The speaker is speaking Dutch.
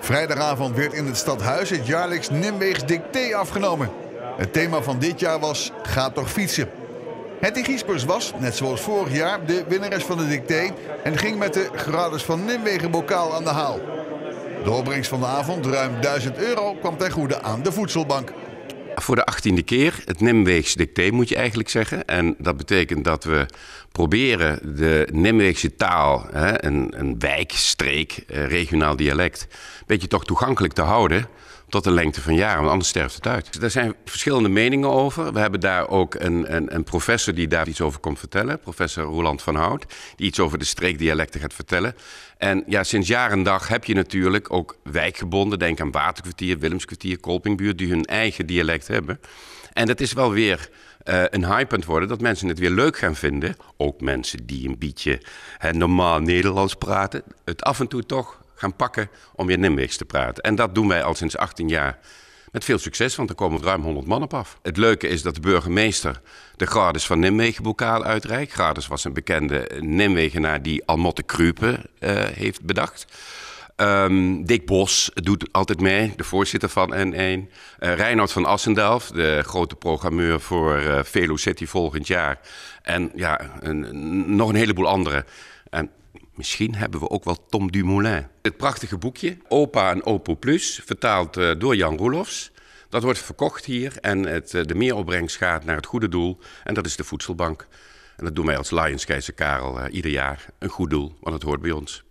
Vrijdagavond werd in het stadhuis het jaarlijks Nimweegs dicté afgenomen. Het thema van dit jaar was Ga toch fietsen. Hetty Giespers was, net zoals vorig jaar, de winnares van de dicté en ging met de gradus van Nimwegen bokaal aan de haal. De opbrengst van de avond, ruim 1000 euro, kwam ten goede aan de voedselbank. Voor de achttiende keer, het Nimweegs dicté moet je eigenlijk zeggen. En dat betekent dat we proberen de Nimweegse taal, hè, een, een wijk, streek, eh, regionaal dialect, een beetje toch toegankelijk te houden tot de lengte van jaren, want anders sterft het uit. Er zijn verschillende meningen over. We hebben daar ook een, een, een professor die daar iets over komt vertellen, professor Roland van Hout, die iets over de streekdialecten gaat vertellen. En ja, sinds jaar en dag heb je natuurlijk ook wijkgebonden, denk aan Waterkwartier, Willemskwartier, Kolpingbuurt, die hun eigen dialect hebben. En dat is wel weer eh, een hype aan het worden, dat mensen het weer leuk gaan vinden. Ook mensen die een beetje hè, normaal Nederlands praten, het af en toe toch gaan pakken om weer Nimwegs te praten. En dat doen wij al sinds 18 jaar met veel succes, want er komen ruim 100 man op af. Het leuke is dat de burgemeester de Grades van Nimwegen-bokaal uitreikt. Grades was een bekende Nimwegenaar die Almotte Krupen eh, heeft bedacht. Ehm, Dick Bos doet altijd mee, de voorzitter van N1. Uh, eh, van Assendelf, de grote programmeur voor uh, Velo City volgend jaar. En ja, een, nog een heleboel anderen. Misschien hebben we ook wel Tom Dumoulin. Het prachtige boekje, Opa en Opo Plus, vertaald eh, door Jan Roelofs. Dat wordt verkocht hier en het, eh, de meeropbrengst gaat naar het goede doel. En dat is de voedselbank. En dat doen wij als Lions Keizer Karel eh, ieder jaar. Een goed doel, want het hoort bij ons.